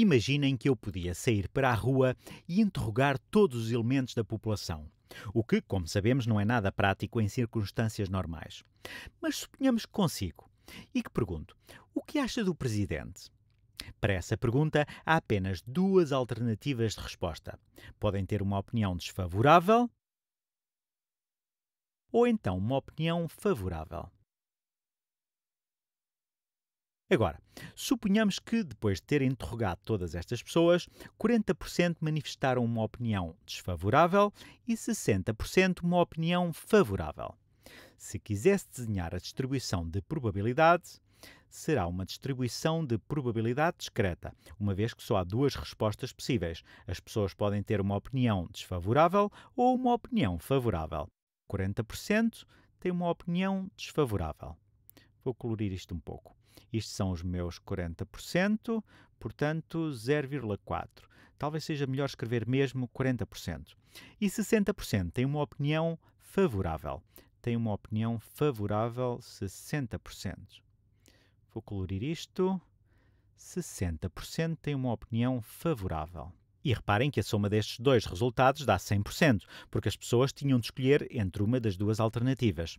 Imaginem que eu podia sair para a rua e interrogar todos os elementos da população. O que, como sabemos, não é nada prático em circunstâncias normais. Mas suponhamos que consigo. E que pergunto: o que acha do presidente? Para essa pergunta, há apenas duas alternativas de resposta. Podem ter uma opinião desfavorável ou então uma opinião favorável. Agora, suponhamos que, depois de ter interrogado todas estas pessoas, 40% manifestaram uma opinião desfavorável e 60% uma opinião favorável. Se quisesse desenhar a distribuição de probabilidade, será uma distribuição de probabilidade discreta, uma vez que só há duas respostas possíveis. As pessoas podem ter uma opinião desfavorável ou uma opinião favorável. 40% tem uma opinião desfavorável. Vou colorir isto um pouco. Isto são os meus 40%, portanto 0,4. Talvez seja melhor escrever mesmo 40%. E 60% tem uma opinião favorável. Tem uma opinião favorável 60%. Vou colorir isto. 60% tem uma opinião favorável. E reparem que a soma destes dois resultados dá 100%, porque as pessoas tinham de escolher entre uma das duas alternativas.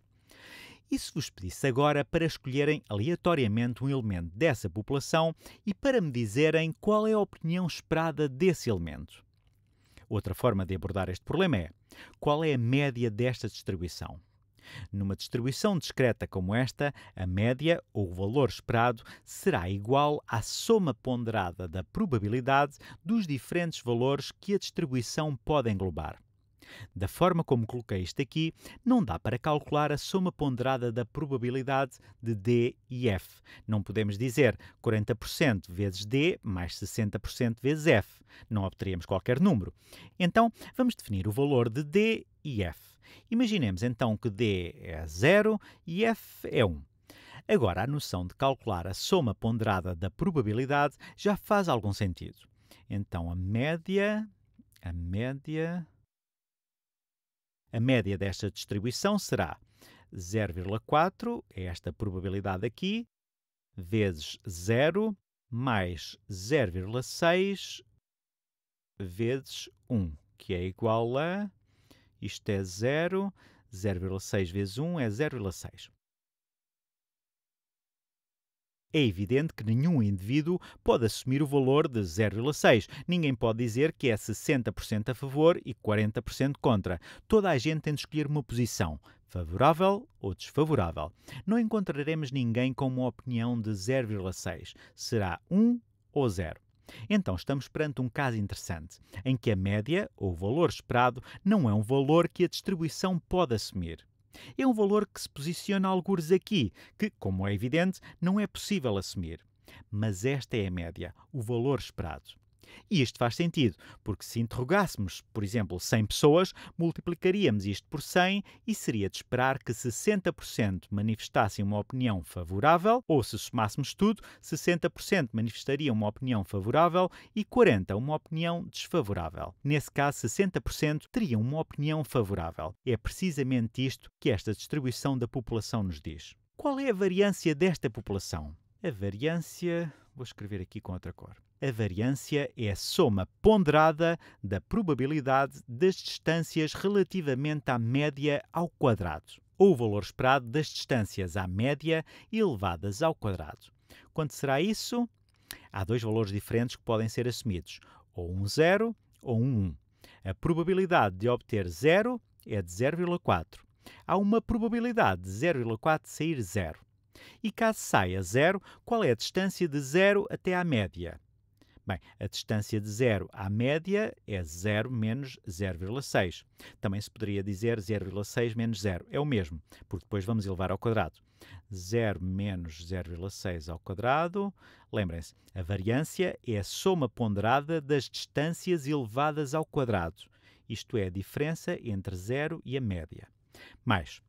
E se vos pedisse agora para escolherem aleatoriamente um elemento dessa população e para me dizerem qual é a opinião esperada desse elemento? Outra forma de abordar este problema é qual é a média desta distribuição? Numa distribuição discreta como esta, a média ou o valor esperado será igual à soma ponderada da probabilidade dos diferentes valores que a distribuição pode englobar. Da forma como coloquei isto aqui, não dá para calcular a soma ponderada da probabilidade de D e F. Não podemos dizer 40% vezes D mais 60% vezes F. Não obteríamos qualquer número. Então, vamos definir o valor de D e F. Imaginemos então que D é 0 e F é 1. Agora, a noção de calcular a soma ponderada da probabilidade já faz algum sentido. Então, a média. A média a média desta distribuição será 0,4, é esta probabilidade aqui, vezes 0, mais 0,6 vezes 1, que é igual a. Isto é 0, 0,6 vezes 1 é 0,6. É evidente que nenhum indivíduo pode assumir o valor de 0,6. Ninguém pode dizer que é 60% a favor e 40% contra. Toda a gente tem de escolher uma posição, favorável ou desfavorável. Não encontraremos ninguém com uma opinião de 0,6. Será 1 ou 0. Então estamos perante um caso interessante, em que a média, ou valor esperado, não é um valor que a distribuição pode assumir. É um valor que se posiciona algures aqui, que, como é evidente, não é possível assumir. Mas esta é a média, o valor esperado. E isto faz sentido, porque se interrogássemos, por exemplo, 100 pessoas, multiplicaríamos isto por 100 e seria de esperar que 60% manifestassem uma opinião favorável, ou se somássemos tudo, 60% manifestariam uma opinião favorável e 40% uma opinião desfavorável. Nesse caso, 60% teriam uma opinião favorável. É precisamente isto que esta distribuição da população nos diz. Qual é a variância desta população? A variância. Vou escrever aqui com outra cor a variância é a soma ponderada da probabilidade das distâncias relativamente à média ao quadrado, ou o valor esperado das distâncias à média elevadas ao quadrado. Quando será isso? Há dois valores diferentes que podem ser assumidos, ou um zero ou um 1. A probabilidade de obter zero é de 0,4. Há uma probabilidade de 0,4 sair zero. E caso saia zero, qual é a distância de zero até à média? Bem, a distância de zero à média é 0 menos 0,6. Também se poderia dizer 0,6 menos 0. É o mesmo, porque depois vamos elevar ao quadrado. 0 menos 0,6 ao quadrado. Lembrem-se, a variância é a soma ponderada das distâncias elevadas ao quadrado, isto é, a diferença entre 0 e a média. Mais,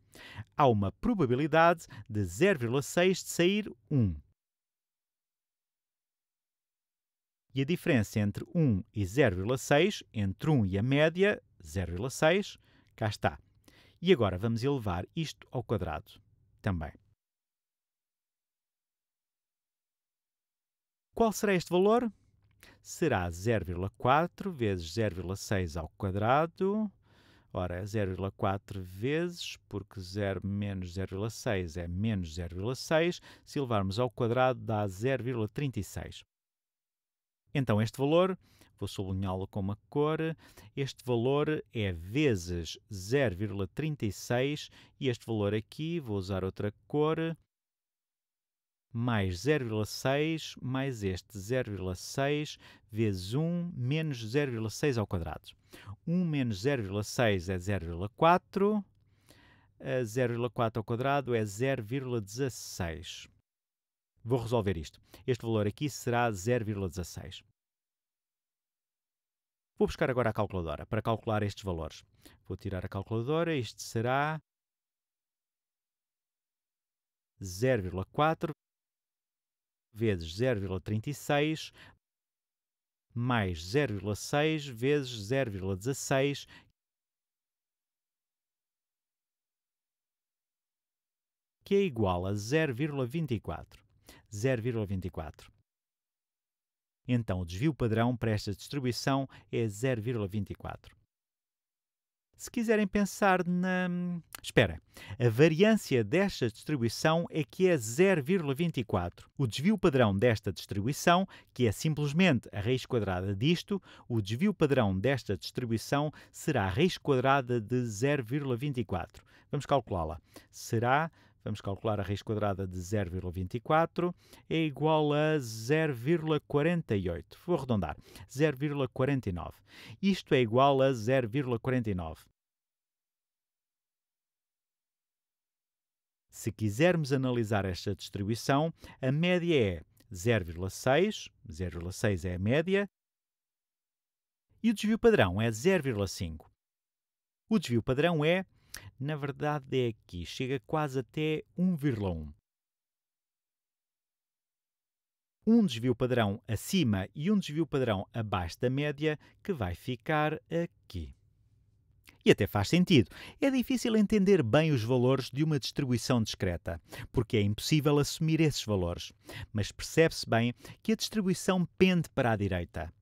há uma probabilidade de 0,6 de sair 1. e a diferença entre 1 e 0,6, entre 1 e a média, 0,6, cá está. E agora vamos elevar isto ao quadrado também. Qual será este valor? Será 0,4 vezes 0,6 ao quadrado. Ora, 0,4 vezes, porque 0 menos 0,6 é menos 0,6. Se levarmos ao quadrado, dá 0,36. Então, este valor, vou sublinhá-lo com uma cor, este valor é vezes 0,36 e este valor aqui, vou usar outra cor, mais 0,6 mais este 0,6 vezes 1 menos 0,6 ao quadrado. 1 menos 0,6 é 0,4, 0,4 eh, ao quadrado é 0,16. Vou resolver isto. Este valor aqui será 0,16. Vou buscar agora a calculadora para calcular estes valores. Vou tirar a calculadora, isto será 0,4 vezes 0,36 mais 0,6 vezes 0,16, que é igual a 0,24. 0,24. Então, o desvio padrão para esta distribuição é 0,24. Se quiserem pensar na. Espera, a variância desta distribuição é que é 0,24. O desvio padrão desta distribuição, que é simplesmente a raiz quadrada disto, o desvio padrão desta distribuição será a raiz quadrada de 0,24. Vamos calculá-la. Será vamos calcular a raiz quadrada de 0,24, é igual a 0,48. Vou arredondar. 0,49. Isto é igual a 0,49. Se quisermos analisar esta distribuição, a média é 0,6, 0,6 é a média, e o desvio padrão é 0,5. O desvio padrão é na verdade, é aqui, chega quase até 1,1. Um desvio padrão acima e um desvio padrão abaixo da média que vai ficar aqui. E até faz sentido. É difícil entender bem os valores de uma distribuição discreta, porque é impossível assumir esses valores. Mas percebe-se bem que a distribuição pende para a direita.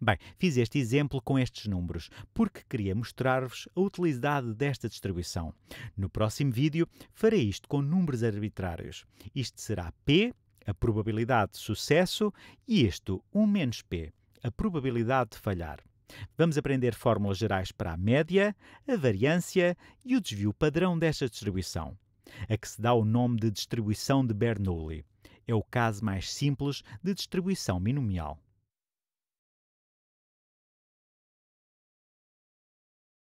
Bem, fiz este exemplo com estes números porque queria mostrar-vos a utilidade desta distribuição. No próximo vídeo farei isto com números arbitrários. Isto será P, a probabilidade de sucesso, e isto, 1 menos P, a probabilidade de falhar. Vamos aprender fórmulas gerais para a média, a variância e o desvio padrão desta distribuição, a que se dá o nome de distribuição de Bernoulli. É o caso mais simples de distribuição binomial.